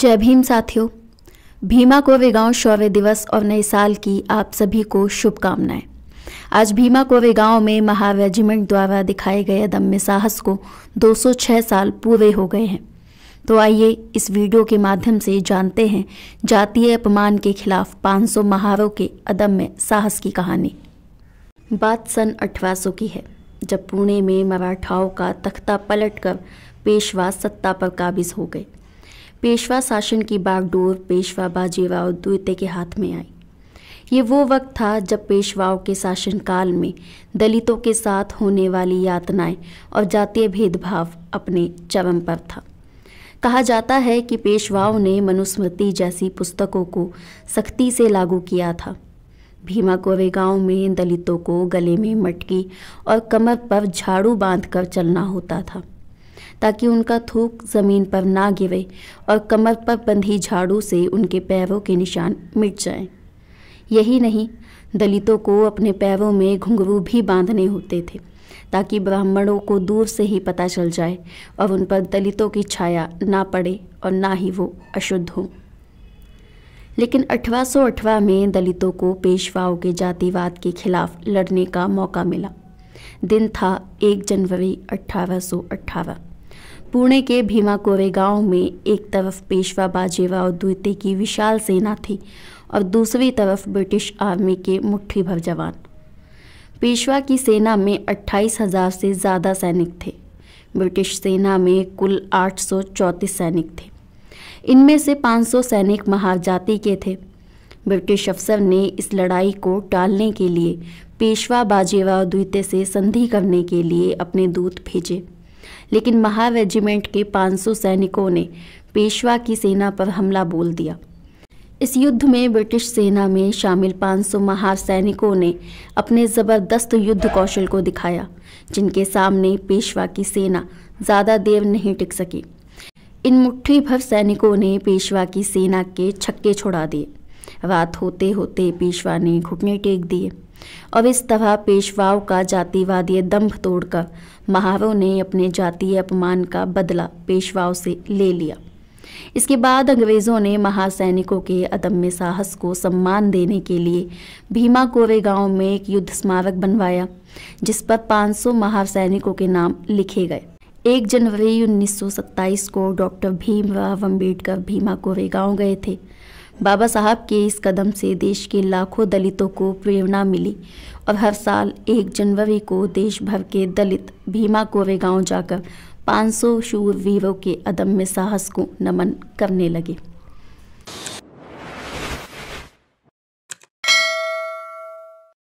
जय भीम साथियों भीमा कोरेगांव शौर्य दिवस और नए साल की आप सभी को शुभकामनाएं आज भीमा कोरेगांव में महावेजिमेंट द्वारा दिखाए गए दम्य साहस को 206 साल पूरे हो गए हैं तो आइए इस वीडियो के माध्यम से जानते हैं जातीय अपमान के खिलाफ 500 महारों के अदम्य साहस की कहानी बात सन 1800 की है जब पुणे में मराठाओं का तख्ता पलटकर पेशवा सत्ता पर काबिज हो गए पेशवा शासन की बागडोर पेशवा बाजीराव द्वितीय के हाथ में आई ये वो वक्त था जब पेशवाओं के शासनकाल में दलितों के साथ होने वाली यातनाएं और जातीय भेदभाव अपने चरम पर था कहा जाता है कि पेशवाओं ने मनुस्मृति जैसी पुस्तकों को सख्ती से लागू किया था भीमा कोरेगांव में दलितों को गले में मटकी और कमर पर झाड़ू बांधकर चलना होता था ताकि उनका थूक ज़मीन पर ना गिरे और कमर पर बंधी झाड़ू से उनके पैरों के निशान मिट जाएं। यही नहीं दलितों को अपने पैरों में घुंघरू भी बांधने होते थे ताकि ब्राह्मणों को दूर से ही पता चल जाए और उन पर दलितों की छाया ना पड़े और ना ही वो अशुद्ध हों लेकिन अठवा में दलितों को पेशवाओं के जातिवाद के खिलाफ लड़ने का मौका मिला दिन था 1 जनवरी अठारह पुणे के भीमा कोरे गांव में एक तरफ पेशवा बाजेवा और द्वितीय की विशाल सेना थी और दूसरी तरफ ब्रिटिश आर्मी के मुट्ठी भर जवान पेशवा की सेना में अट्ठाईस हज़ार से ज़्यादा सैनिक थे ब्रिटिश सेना में कुल आठ सैनिक थे इनमें से 500 सैनिक महार जाति के थे ब्रिटिश अफसर ने इस लड़ाई को टालने के लिए पेशवा बाजेवा द्वितीय से संधि करने के लिए अपने दूत भेजे लेकिन महा रेजिमेंट के 500 सैनिकों ने पेशवा की सेना पर हमला बोल दिया इस युद्ध में ब्रिटिश सेना में शामिल 500 महार सैनिकों ने अपने ज़बरदस्त युद्ध कौशल को दिखाया जिनके सामने पेशवा की सेना ज़्यादा देर नहीं टिक सकी इन मुट्ठी भर सैनिकों ने पेशवा की सेना के छक्के छुड़ा दिए रात होते होते पेशवा ने घुटने टेक दिए अब इस तरह पेशवाओं का जातिवादी दम्भ तोड़कर महावों ने अपने जातीय अपमान का बदला पेशवाओं से ले लिया इसके बाद अंग्रेज़ों ने महासैनिकों के अदम्य साहस को सम्मान देने के लिए भीमा कोरे गांव में एक युद्ध स्मारक बनवाया जिस पर 500 महासैनिकों के नाम लिखे गए एक जनवरी 1927 को डॉक्टर भीमराव अम्बेडकर भीमा कोरे गांव गए थे बाबा साहब के इस कदम से देश के लाखों दलितों को प्रेरणा मिली और हर साल एक जनवरी को देश भर के दलित भीमा गांव जाकर 500 शूरवीरों के अदम्य साहस को नमन करने लगे